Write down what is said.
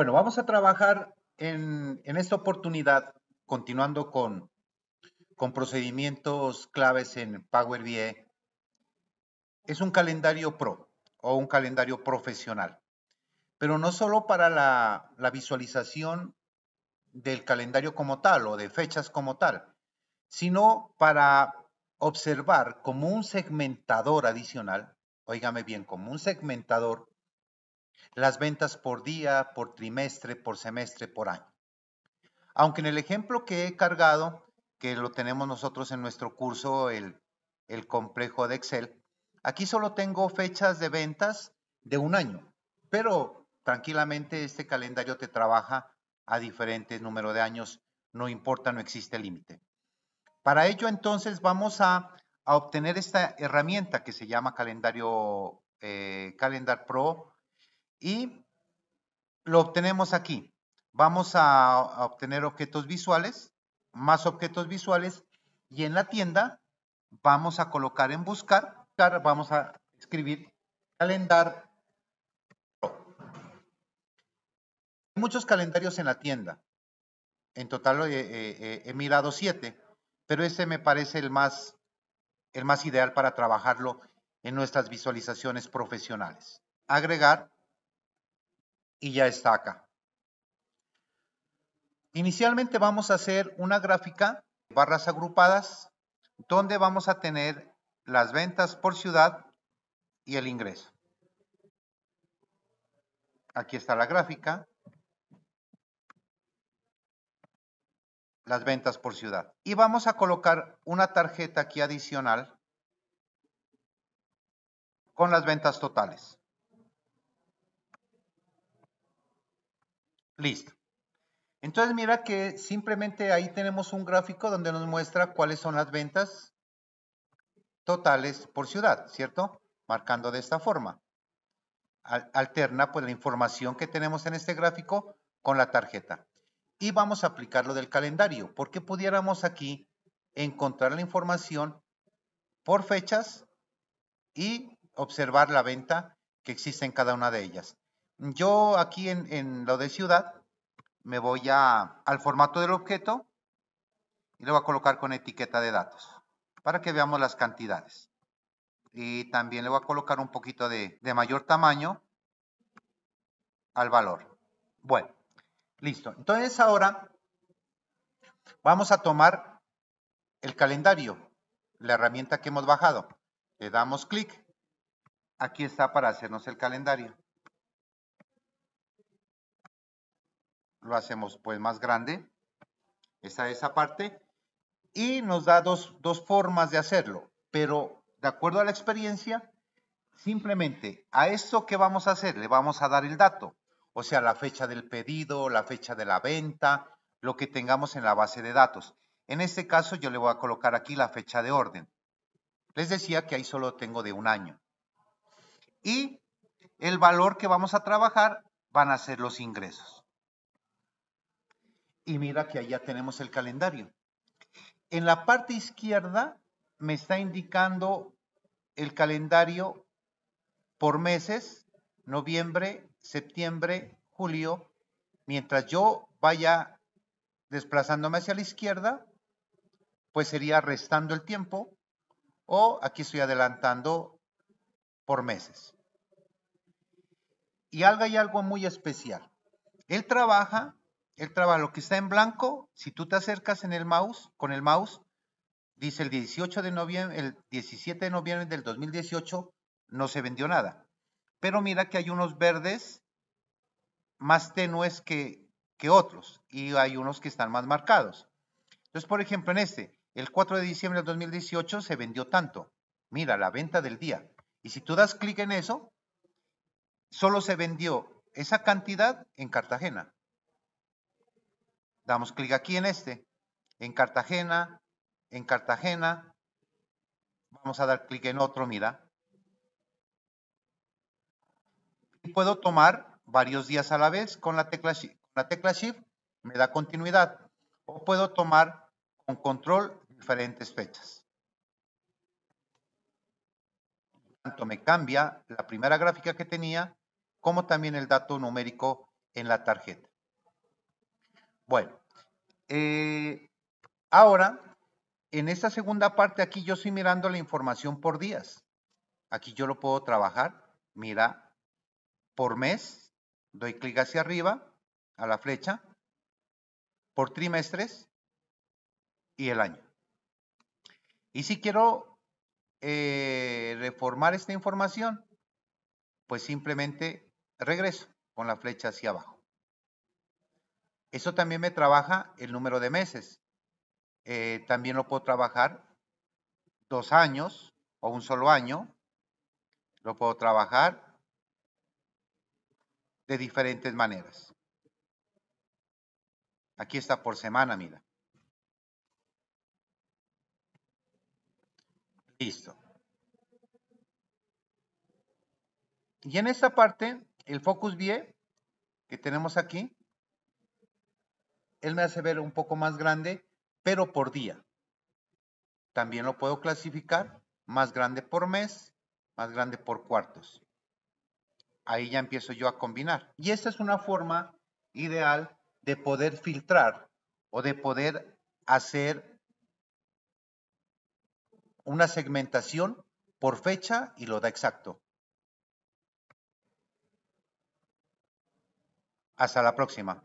Bueno, vamos a trabajar en, esta oportunidad, continuando con, procedimientos claves en Power BI. Es un calendario pro o un calendario profesional, pero no solo para la, la visualización del calendario como tal o de fechas como tal, sino para observar como un segmentador adicional, oígame bien, como un segmentador, las ventas por día, por trimestre, por semestre, por año. Aunque en el ejemplo que he cargado, que lo tenemos nosotros en nuestro curso, el, el complejo de Excel, aquí solo tengo fechas de ventas de un año, pero tranquilamente este calendario te trabaja a diferentes números de años, no importa, no existe límite. Para ello entonces vamos a, a, obtener esta herramienta que se llama calendario eh, Calendar Pro y lo obtenemos aquí. Vamos a, obtener objetos visuales, más objetos visuales y en la tienda vamos a colocar en buscar, vamos a escribir calendar Hay muchos calendarios en la tienda. En total eh, eh, he, mirado siete, pero ese me parece el más, el más ideal para trabajarlo en nuestras visualizaciones profesionales. Agregar y ya está acá. Inicialmente vamos a hacer una gráfica, barras agrupadas, donde vamos a tener las ventas por ciudad y el ingreso. Aquí está la gráfica. Las ventas por ciudad. Y vamos a colocar una tarjeta aquí adicional con las ventas totales. Listo. Entonces mira que simplemente ahí tenemos un gráfico donde nos muestra cuáles son las ventas totales por ciudad, ¿cierto? Marcando de esta forma. Alterna pues la información que tenemos en este gráfico con la tarjeta. Y vamos a aplicar lo del calendario, porque pudiéramos aquí encontrar la información por fechas y observar la venta que existe en cada una de ellas. Yo aquí en, lo de ciudad me voy a, al formato del objeto y lo voy a colocar con etiqueta de datos para que veamos las cantidades. Y también le voy a colocar un poquito de, de mayor tamaño al valor. Bueno, listo. Entonces ahora vamos a tomar el calendario, la herramienta que hemos bajado. Le damos clic. Aquí está para hacernos el calendario. lo hacemos pues más grande. es esa parte. Y nos da dos, dos formas de hacerlo. Pero de acuerdo a la experiencia, simplemente a esto que vamos a hacer le vamos a dar el dato. O sea, la fecha del pedido, la fecha de la venta, lo que tengamos en la base de datos. En este caso yo le voy a colocar aquí la fecha de orden. Les decía que ahí solo tengo de un año. Y el valor que vamos a trabajar van a ser los ingresos y mira que allá tenemos el calendario. En la parte izquierda me está indicando el calendario por meses, noviembre, septiembre, julio. Mientras yo vaya desplazándome hacia la izquierda, pues sería restando el tiempo o aquí estoy adelantando por meses. Y algo hay algo muy especial. Él trabaja el trabajo que está en blanco. Si tú te acercas en el mouse, con el mouse, dice el 18 de noviembre, el 17 de noviembre del 2018 no se vendió nada. Pero mira que hay unos verdes más tenues que otros y hay unos que están más marcados. Entonces, por ejemplo, en este, el 4 de diciembre del 2018 se vendió tanto. Mira, la venta del día. Y si tú das clic en eso, solo se vendió esa cantidad en Cartagena. Damos clic aquí en este, en Cartagena, en Cartagena. Vamos a dar clic en otro, mira. Y puedo tomar varios días a la vez con la tecla Shift. La tecla Shift me da continuidad. O puedo tomar con control diferentes fechas. Tanto me cambia la primera gráfica que tenía como también el dato numérico en la tarjeta. Bueno, eh, ahora, en esta segunda parte, aquí yo estoy mirando la información por días. Aquí yo lo puedo trabajar, mira, por mes, doy clic hacia arriba a la flecha, por trimestres y el año. Y si quiero eh, reformar esta información, pues simplemente regreso con la flecha hacia abajo. Eso también me trabaja el número de meses. Eh, también lo puedo trabajar dos años o un solo año. Lo puedo trabajar de diferentes maneras. Aquí está por semana, mira. Listo. Y en esta parte, el focus B que tenemos aquí, él me hace ver un poco más grande, pero por día. También lo puedo clasificar más grande por mes, más grande por cuartos. Ahí ya empiezo yo a combinar. Y esta es una forma ideal de poder filtrar o de poder hacer una segmentación por fecha y lo da exacto. Hasta la próxima.